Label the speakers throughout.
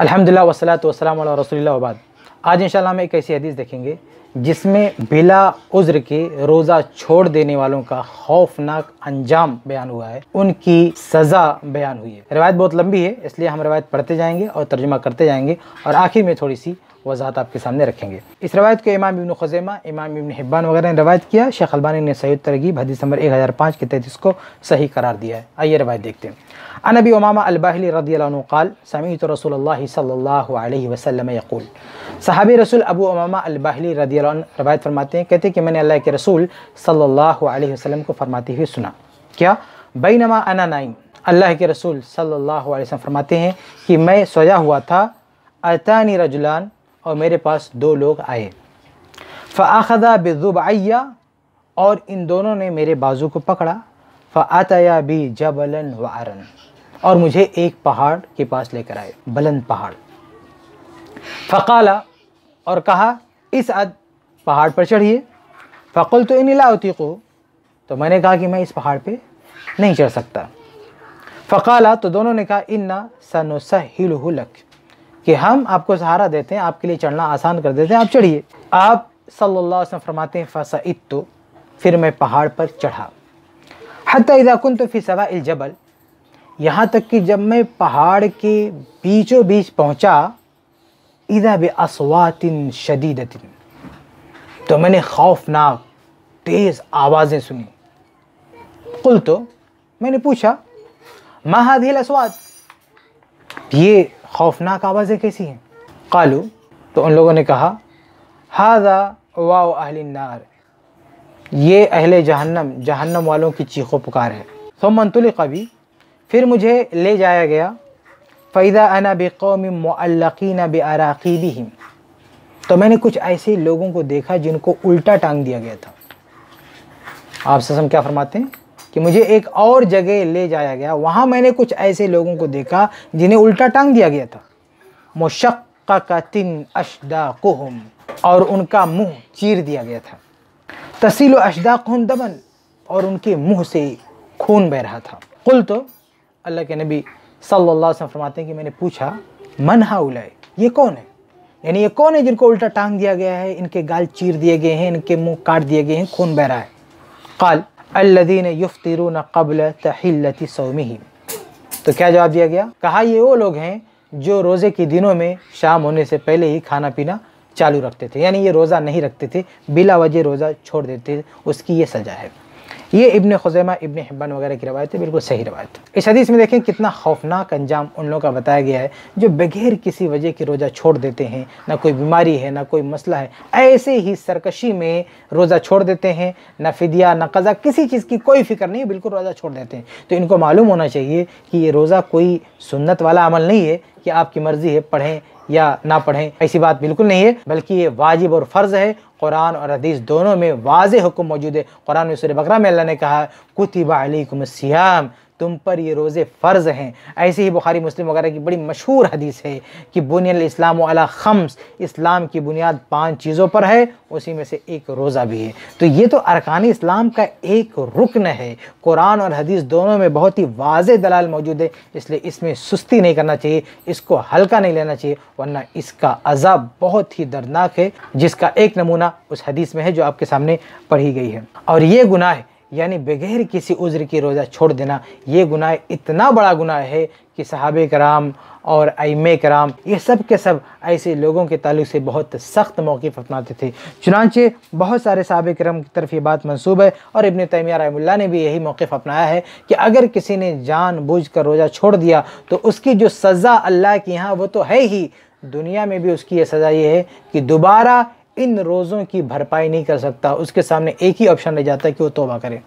Speaker 1: अल्हम्दुलिल्लाह
Speaker 2: वसलात वसलाम रसोल्ला वबाद आज इंशाल्लाह हम एक ऐसी हदीस देखेंगे जिसमें बिला उज्र के रोज़ा छोड़ देने वालों का खौफनाक अंजाम बयान हुआ है उनकी सज़ा बयान हुई है रवायत बहुत लंबी है इसलिए हम रवायत पढ़ते जाएंगे और तर्जुमा करते जाएंगे और आखिर में थोड़ी सी वजाहत आपके सामने रखेंगे इस रवायत को इमाम इबन खजैमा इमाम इबन हिब्बान वगैरह ने रवायत किया शेख अलबानी ने सही तरगीब हदीस नंबर एक हज़ार पाँच के तहत इसको सही करार दिया है आइए रवायत देखते हैं अनबी उमामा अलबाहली रदी क़ाल समीत रसूल सल्ह वसलम यकूल सहाबी रसूल अबू उमामा अलबाहली रदी रवायत फरमाते हैं कहते हैं कि मैंने अल्लाह के रसूल सल्लल्लाहु अलैहि वसल्लम को फरमाते हुए सुना क्या बैनमा अना नाइम अल्लाह के रसूल सल्लल्लाहु अलैहि वसल्लम फरमाते हैं कि मैं सोया हुआ था अतानी रजुलान और मेरे पास दो लोग आए फ़ाखदा बिजुब और इन दोनों ने मेरे बाजू को पकड़ा फ़ाता भी जबलन आरन और मुझे एक पहाड़ के पास लेकर आए बुलंद पहाड़ फ़काला और कहा इस अद पहाड़ पर चढ़िए फ़कुल तो इन लाती को तो मैंने कहा कि मैं इस पहाड़ पे नहीं चढ़ सकता फ़काला तो दोनों ने कहा इन्ना सनुसहिलक कि हम आपको सहारा देते हैं आपके लिए चढ़ना आसान कर देते हैं आप चढ़िए आप सल्ला फरमाते हैं फ़सइत तो फिर मैं पहाड़ पर चढ़ा हती इदा तो फिर सवा जबल यहाँ तक कि जब मैं पहाड़ के बीचों बीच पहुँचा इदा बे असवातिन शदीद तो मैंने खौफनाक तेज़ आवाज़ें सुनी कुल तो मैंने पूछा महादिल असवात ये खौफनाक आवाज़ें कैसी हैं कालू तो उन लोगों ने कहा हादा वाओ नार ये अहले जहन्नम जहन्नम वालों की चीखो पुकार है सो मंतुल कभी फिर मुझे ले जाया गया फ़ैदा अना बेकौम बे बराकीबी हिम तो मैंने कुछ ऐसे लोगों को देखा जिनको उल्टा टांग दिया गया था आप ससम क्या फरमाते हैं कि मुझे एक और जगह ले जाया गया वहाँ मैंने कुछ ऐसे लोगों को देखा जिन्हें उल्टा टांग दिया गया था मुशक्का तिन अशदा और उनका मुँह चीर दिया गया था तसील अशदाक दबन और उनके मुंह से खून बह रहा था कुल तो अल्लाह के नबी सल्लल्लाहु अलैहि वसल्लम फरमाते हैं कि मैंने पूछा मन हाउलाए ये कौन है यानी ये कौन है जिनको उल्टा टांग दिया गया है इनके गाल चीर दिए गए हैं इनके मुंह काट दिए गए हैं खून बह रहा है कल अल्लादीन युफ्तिर कबल तहिलती सोमी तो क्या जवाब दिया गया कहा ये वो लोग हैं जो रोज़े के दिनों में शाम होने से पहले ही खाना पीना चालू रखते थे यानी ये रोज़ा नहीं रखते थे बिला वजह रोज़ा छोड़ देते उसकी ये सज़ा है ये इबन खुजैमा इबन हिब्बान वगैरह की रवायत है बिल्कुल सही रवायत इस हदीस में देखें कितना खौफनाक अंजाम उन लोगों का बताया गया है जो बगैर किसी वजह के रोज़ा छोड़ देते हैं ना कोई बीमारी है ना कोई मसला है ऐसे ही सरकशी में रोज़ा छोड़ देते हैं ना फिदिया ना कज़ा किसी चीज़ की कोई फिक्र नहीं बिल्कुल रोज़ा छोड़ देते हैं तो इनको मालूम होना चाहिए कि ये रोज़ा कोई सुन्नत वाला अमल नहीं है कि आपकी मर्ज़ी है पढ़ें या ना पढ़ें ऐसी बात बिल्कुल नहीं है बल्कि ये वाजिब और फ़र्ज़ है कुरान और हदीस दोनों में वाज हुक्म मौजूद है कुरान में सुर बकरा में ताला ने कहा कुतिबा सियाम तुम पर ये रोज़े फ़र्ज़ हैं ऐसे ही बुखारी मुस्लिम वगैरह की बड़ी मशहूर हदीस है कि बुनियल इस्लाम अला खम्स इस्लाम की बुनियाद पांच चीज़ों पर है उसी में से एक रोज़ा भी है तो ये तो अरकान इस्लाम का एक रुकन है कुरान और हदीस दोनों में बहुत ही वाज दलाल मौजूद है इसलिए इसमें सुस्ती नहीं करना चाहिए इसको हल्का नहीं लेना चाहिए वरना इसका अजाब बहुत ही दर्दनाक है जिसका एक नमूना उस हदीस में है जो आपके सामने पढ़ी गई है और ये गुनाह यानी बगैर किसी उज्र के रोज़ा छोड़ देना ये गुनाह इतना बड़ा गुनाह है कि साहब कराम और अम कराम ये सब के सब ऐसे लोगों के तल्ल से बहुत सख्त मौक़ अपनाते थे चुनानचे बहुत सारे सहाब कराम की तरफ ये बात मनसूब है और इबन तैमिया रहमुल्ला ने भी यही मौक़ अपनाया है कि अगर किसी ने जान बूझ कर रोज़ा छोड़ दिया तो उसकी जो सज़ा अल्लाह के यहाँ वो तो है ही दुनिया में भी उसकी ये सज़ा ये है कि दोबारा इन रोज़ों की भरपाई नहीं कर सकता उसके सामने एक ही ऑप्शन रह जाता है कि वो तोबा करे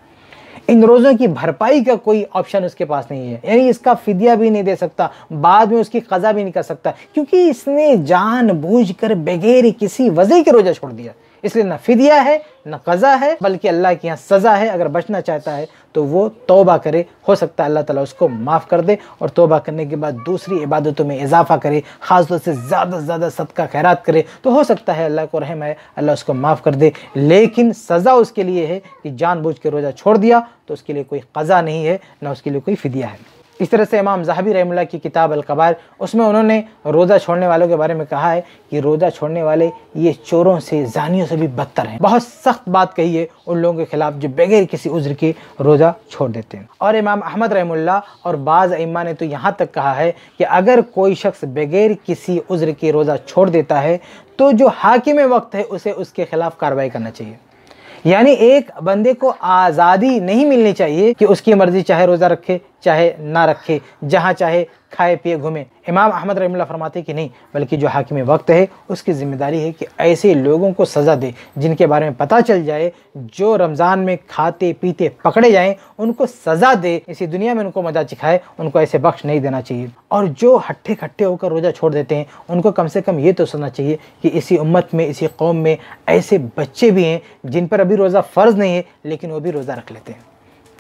Speaker 2: इन रोज़ों की भरपाई का कोई ऑप्शन उसके पास नहीं है यानी इसका फिदिया भी नहीं दे सकता बाद में उसकी कज़ा भी नहीं कर सकता क्योंकि इसने जानबूझकर बगैर किसी वजह के रोज़ा छोड़ दिया इसलिए ना फिदिया है न कज़ा है बल्कि अल्लाह के यहाँ सज़ा है अगर बचना चाहता है तो वो तोबा करे हो सकता है अल्लाह ताला उसको माफ़ कर दे और तोबा करने के बाद दूसरी इबादतों में इजाफ़ा करे ख़ासतौर से ज़्यादा से ज़्यादा सदका खैरात करे तो हो सकता है अल्लाह को रहम है अल्लाह उसको माफ़ कर दे लेकिन सज़ा उसके लिए है कि जानबूझ के रोज़ा छोड़ दिया तो उसके लिए कोई कज़ा नहीं है ना उसके लिए कोई फ़िदिया है इस तरह से इमाम जहाबी रहमुल्ला की किताब अलकबार उसमें उन्होंने रोज़ा छोड़ने वालों के बारे में कहा है कि रोज़ा छोड़ने वाले ये चोरों से जानियों से भी बदतर हैं बहुत सख्त बात कही है उन लोगों के खिलाफ जो बगैर किसी उज्र के रोज़ा छोड़ देते हैं और इमाम अहमद रहमुल्ला और बाज़ इमा ने तो यहाँ तक कहा है कि अगर कोई शख्स बगैर किसी उज्र के रोज़ा छोड़ देता है तो जो हाकिम वक्त है उसे उसके ख़िलाफ़ कार्रवाई करना चाहिए यानी एक बंदे को आज़ादी नहीं मिलनी चाहिए कि उसकी मर्ज़ी चाहे रोज़ा रखे चाहे ना रखे जहाँ चाहे खाए पिए घूमे इमाम अहमद रहीमल्ला फरमाते कि नहीं बल्कि जो हाकिम वक्त है उसकी ज़िम्मेदारी है कि ऐसे लोगों को सज़ा दे जिनके बारे में पता चल जाए जो रमज़ान में खाते पीते पकड़े जाएं उनको सज़ा दे इसी दुनिया में उनको मजा चिखाए उनको ऐसे बख्श नहीं देना चाहिए और जो हट्ठे खट्ठे होकर रोज़ा छोड़ देते हैं उनको कम से कम ये तो सुनना चाहिए कि इसी उम्मत में इसी कौम में ऐसे बच्चे भी हैं जिन पर अभी रोज़ा फ़र्ज़ नहीं है लेकिन वो भी रोज़ा रख लेते हैं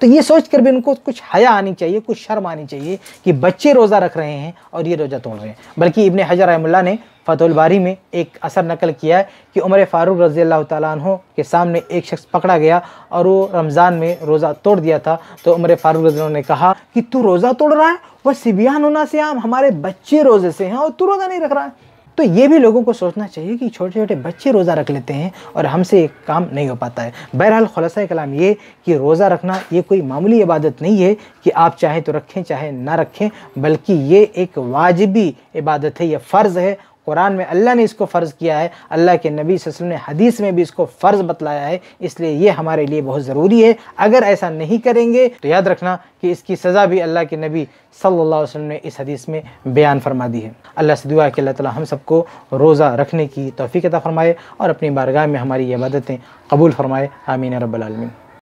Speaker 2: तो ये सोच कर भी उनको कुछ हया आनी चाहिए कुछ शर्म आनी चाहिए कि बच्चे रोज़ा रख रहे हैं और ये रोज़ा तोड़ रहे हैं बल्कि इबन हजर रहमुल्ला ने फतुलबारी में एक असर नकल किया है कि उमर फ़ारूक रज़ी अल्लाह तु के सामने एक शख्स पकड़ा गया और वो रमज़ान में रोज़ा तोड़ दिया था तो उमर फ़ारूक रज़ी ने कहा कि तू रोज़ा तोड़ रहा है वह सिबियान होना से आम हमारे बच्चे रोज़े से हैं और तू रोज़ा नहीं रख रहा है तो ये भी लोगों को सोचना चाहिए कि छोटे छोटे बच्चे रोज़ा रख लेते हैं और हमसे एक काम नहीं हो पाता है बहरहाल खुलासा कलाम ये कि रोज़ा रखना ये कोई मामूली इबादत नहीं है कि आप चाहे तो रखें चाहे ना रखें बल्कि ये एक वाजबी इबादत है यह फ़र्ज़ है कुरान में अल्लाह ने इसको फ़र्ज़ किया है अल्लाह के नबी वसल्लम ने हदीस में भी इसको फ़र्ज़ बतलाया है इसलिए ये हमारे लिए बहुत ज़रूरी है अगर ऐसा नहीं करेंगे तो याद रखना कि इसकी सज़ा भी अल्लाह के नबी सल्लल्लाहु अलैहि वसल्लम ने इस हदीस में बयान फरमा दी है अल्लाह से दुआ कि अल्लाह ताला हम सबको रोज़ा रखने की तोफ़ी फ़रमाए और अपनी बारगाह में हमारी इबादतें कबूल फ़रमाए आमीन रबालमिन